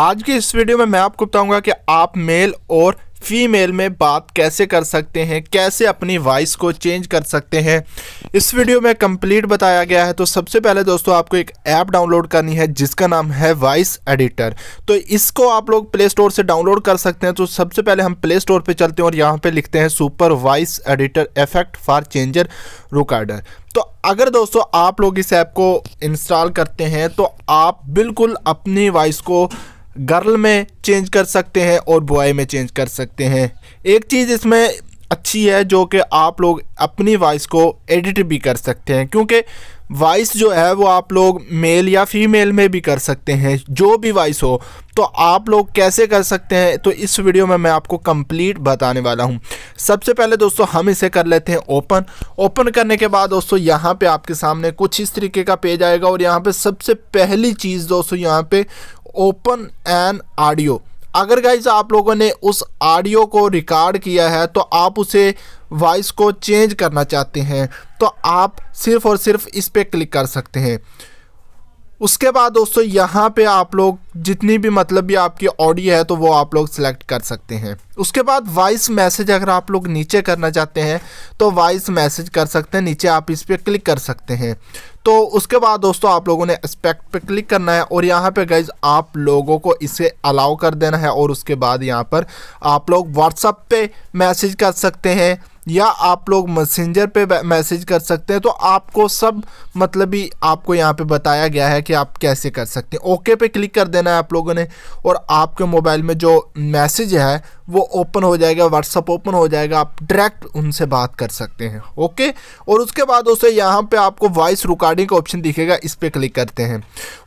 आज के इस वीडियो में मैं आपको बताऊंगा कि आप मेल और फीमेल में बात कैसे कर सकते हैं कैसे अपनी वॉइस को चेंज कर सकते हैं इस वीडियो में कंप्लीट बताया गया है तो सबसे पहले दोस्तों आपको एक ऐप डाउनलोड करनी है जिसका नाम है वॉइस एडिटर तो इसको आप लोग प्ले स्टोर से डाउनलोड कर सकते हैं तो सबसे पहले हम प्ले स्टोर पर चलते हैं और यहाँ पर लिखते हैं super voice editor effect for changer recorder तो अगर दोस्तों आप लोग इस ऐप को इंस्टॉल करते हैं तो आप बिल्कुल अपनी वॉइस को गर्ल में चेंज कर सकते हैं और बॉय में चेंज कर सकते हैं एक चीज़ इसमें अच्छी है जो कि आप लोग अपनी वॉइस को एडिट भी कर सकते हैं क्योंकि वॉइस जो है वो आप लोग मेल या फीमेल में भी कर सकते हैं जो भी वॉइस हो तो आप लोग कैसे कर सकते हैं तो इस वीडियो में मैं आपको कंप्लीट बताने वाला हूं सबसे पहले दोस्तों हम इसे कर लेते हैं ओपन ओपन करने के बाद दोस्तों यहां पे आपके सामने कुछ इस तरीके का पेज आएगा और यहां पे सबसे पहली चीज़ दोस्तों यहाँ पर ओपन एन ऑडियो अगर गाइज आप लोगों ने उस ऑडियो को रिकॉर्ड किया है तो आप उसे वॉइस को चेंज करना चाहते हैं तो आप सिर्फ़ और सिर्फ इस पर क्लिक कर सकते हैं उसके बाद दोस्तों यहाँ पे आप लोग जितनी भी मतलब भी आपकी ऑडियो है तो वो आप लोग सेलेक्ट कर सकते हैं उसके बाद वॉइस मैसेज अगर आप लोग नीचे करना चाहते हैं तो वॉइस मैसेज कर सकते हैं नीचे आप इस पर क्लिक कर सकते हैं तो उसके बाद दोस्तों आप लोगों ने एस्पेक्ट पे क्लिक करना है और यहाँ पे गाइज आप लोगों को इसे अलाउ कर देना है और उसके बाद यहाँ पर आप लोग व्हाट्सअप पे मैसेज कर सकते हैं या आप लोग मैसेंजर पे मैसेज कर सकते हैं तो आपको सब मतलब ही आपको यहाँ पे बताया गया है कि आप कैसे कर सकते हैं ओके पे क्लिक कर देना है आप लोगों ने और आपके मोबाइल में जो मैसेज है वो ओपन हो जाएगा व्हाट्सअप ओपन हो जाएगा आप डायरेक्ट उनसे बात कर सकते हैं ओके और उसके बाद दोस्तों यहाँ पे आपको वॉइस रिकॉर्डिंग का ऑप्शन दिखेगा इस पर क्लिक करते हैं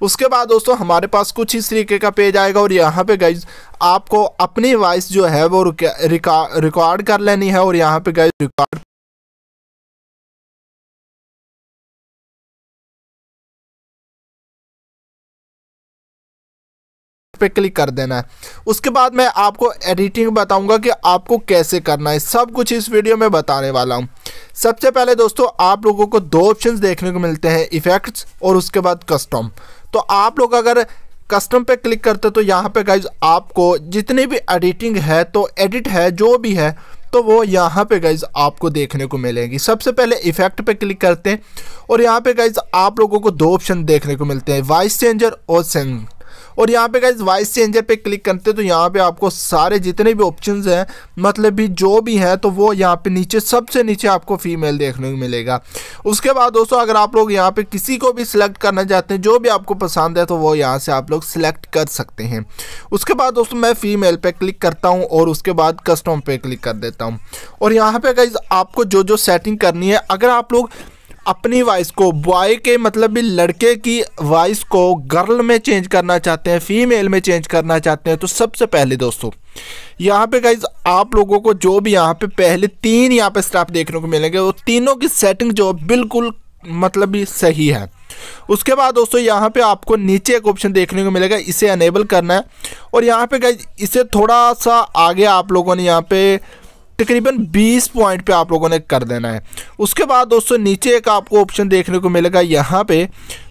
उसके बाद दोस्तों हमारे पास कुछ इस तरीके का पेज आएगा और यहाँ पे गाइज आपको अपनी वॉइस जो है वो रिकॉर्ड कर लेनी है और यहाँ पे गाइज रिकॉर्ड पे क्लिक कर देना है उसके बाद मैं आपको एडिटिंग बताऊंगा कि आपको कैसे करना है सब कुछ इस वीडियो में बताने वाला हूँ सबसे पहले दोस्तों आप लोगों को दो ऑप्शन देखने को मिलते हैं इफ़ेक्ट्स और उसके बाद कस्टम तो आप लोग अगर कस्टम पे क्लिक करते तो यहाँ पे गाइज आपको जितनी भी एडिटिंग है तो एडिट है जो भी है तो वो यहाँ पे गाइज आपको देखने को मिलेगी सबसे पहले इफेक्ट पे क्लिक करते हैं और यहाँ पे गाइज आप लोगों को दो ऑप्शन देखने को मिलते हैं वॉइस चेंजर और सेंग और यहाँ पे गाइज वॉइस चेंजर पे क्लिक करते हैं तो यहाँ पे आपको सारे जितने भी ऑप्शंस हैं मतलब भी जो भी हैं तो वो यहाँ पे नीचे सबसे नीचे आपको फीमेल देखने को मिलेगा उसके बाद दोस्तों अगर आप लोग यहाँ पे किसी को भी सिलेक्ट करना चाहते हैं जो भी आपको पसंद है तो वो यहाँ से आप लोग सिलेक्ट कर सकते हैं उसके बाद दोस्तों मैं फीमेल पर क्लिक करता हूँ और उसके बाद कस्टम पे क्लिक कर देता हूँ और यहाँ पे गाइज आपको जो जो सेटिंग करनी है अगर आप लोग अपनी वॉइस को बॉय के मतलब भी लड़के की वॉइस को गर्ल में चेंज करना चाहते हैं फीमेल में चेंज करना चाहते हैं तो सबसे पहले दोस्तों यहाँ पे गाइज आप लोगों को जो भी यहाँ पे पहले तीन यहाँ पे स्टाफ देखने को मिलेंगे वो तीनों की सेटिंग जो बिल्कुल मतलब भी सही है उसके बाद दोस्तों यहाँ पे आपको नीचे एक ऑप्शन देखने को मिलेगा इसे अनेबल करना है और यहाँ पे गाइज इसे थोड़ा सा आगे आप लोगों ने यहाँ पे तकरीबन 20 पॉइंट पे आप लोगों ने कर देना है उसके बाद दोस्तों नीचे एक आपको ऑप्शन देखने को मिलेगा यहाँ पे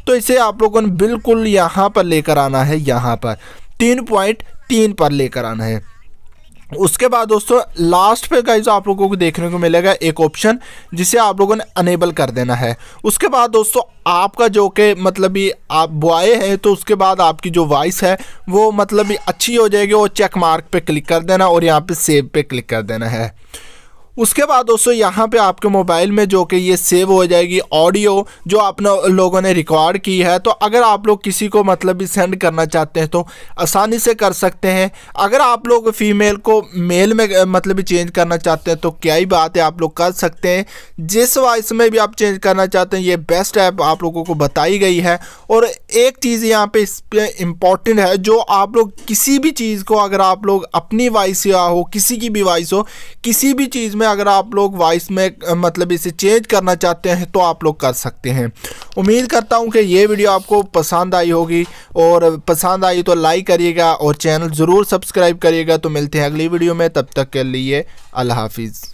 तो इसे आप लोगों ने बिल्कुल यहाँ पर लेकर आना है यहाँ पर तीन पॉइंट तीन पर लेकर आना है उसके बाद दोस्तों लास्ट पे गाइज आप लोगों को देखने को मिलेगा एक ऑप्शन जिसे आप लोगों ने अनेबल कर देना है उसके बाद दोस्तों आपका जो कि मतलब भी आप बुआए हैं तो उसके बाद आपकी जो वॉइस है वो मतलब अच्छी हो जाएगी वो चेक मार्क पे क्लिक कर देना और यहाँ पे सेव पे क्लिक कर देना है उसके बाद दोस्तों यहाँ पे आपके मोबाइल में जो कि ये सेव हो जाएगी ऑडियो जो आप लोगों ने रिकॉर्ड की है तो अगर आप लोग किसी को मतलब भी सेंड करना चाहते हैं तो आसानी से कर सकते हैं अगर आप लोग फीमेल को मेल में मतलब भी चेंज करना चाहते हैं तो क्या ही बात है आप लोग कर सकते हैं जिस वॉइस में भी आप चेंज करना चाहते हैं ये बेस्ट ऐप आप लोगों को बताई गई है और एक चीज़ यहाँ पर इस पर इम्पॉर्टेंट है जो आप लोग किसी भी चीज़ को अगर आप लोग अपनी वॉइस या हो किसी की भी वॉइस हो किसी भी चीज़ में अगर आप लोग वॉइस में मतलब इसे चेंज करना चाहते हैं तो आप लोग कर सकते हैं उम्मीद करता हूँ कि ये वीडियो आपको पसंद आई होगी और पसंद आई तो लाइक करिएगा और चैनल ज़रूर सब्सक्राइब करिएगा तो मिलते हैं अगली वीडियो में तब तक के लिए अल्लाह हाफिज़